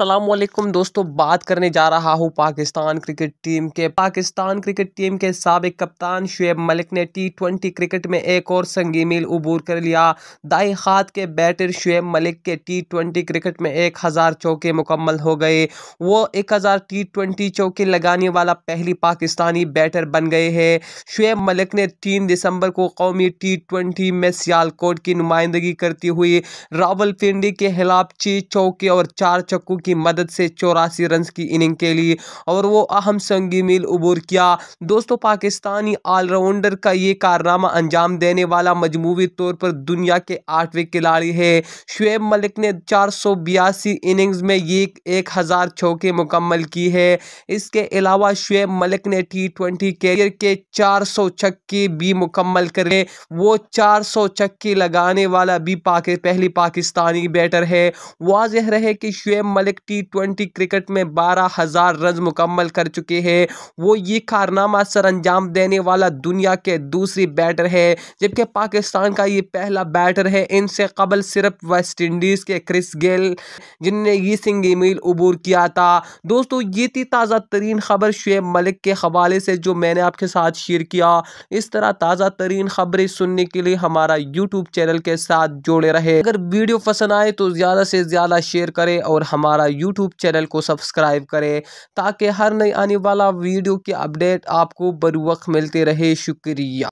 असलम दोस्तों बात करने जा रहा हूँ पाकिस्तान क्रिकेट टीम के पाकिस्तान क्रिकेट टीम के सबक कप्तान शुएब मलिक ने टी ट्वेंटी क्रिकेट में एक और संगी मील अबूर कर लिया दाई हाथ के बैटर शुएब मलिक के टी ट्वेंटी क्रिकेट में एक हज़ार चौके मुकम्मल हो गए वो एक हज़ार टी ट्वेंटी चौके लगाने वाला पहली पाकिस्तानी बैटर बन गए हैं शुएब मलिक ने तीन दिसंबर को कौमी टी ट्वेंटी में सियालकोट की नुमाइंदगी करती हुई पिंडी के खिलाफ छः चौके और चार चक्कू की मदद से चौरासी रन की इनिंग के लिए और वो अहम संगी मील उबूर किया दोस्तों पाकिस्तानी ऑलराउंडर का ये कारनामा अंजाम देने वाला मजमूवी तौर पर दुनिया के आठवें खिलाड़ी है शुएब मलिक ने चार इनिंग्स में ये एक हज़ार चौके मुकम्मल की है इसके अलावा शुएब मलिक ने टी ट्वेंटी कैरियर के चार सौ छक्के भी मुकम्मल करे वो चार सौ छक्के लगाने वाला भी पाकि पहली पाकिस्तानी बैटर है वाजह रहे कि शुएब मलिक तक टी ट्वेंटी क्रिकेट में बारह हज़ार रन मुकम्मल कर चुके हैं वो ये कारनामा सर अंजाम देने वाला दुनिया के दूसरी बैटर है जबकि पाकिस्तान का ये पहला बैटर है इनसे कबल सिर्फ वेस्ट इंडीज़ के क्रिस गेल जिनने ये सिंग मील अबूर किया था दोस्तों ये थी ताज़ा तरीन खबर शुएब मलिक के हवाले से जो मैंने आपके साथ शेयर किया इस तरह ताज़ा तरीन खबरें सुनने के लिए हमारा यूट्यूब चैनल के साथ जुड़े रहे अगर वीडियो पसंद आए तो ज़्यादा से ज़्यादा शेयर करें और हमारा हमारा यूट्यूब चैनल को सब्सक्राइब करें ताकि हर नई आने वाला वीडियो की अपडेट आपको बर मिलते रहे शुक्रिया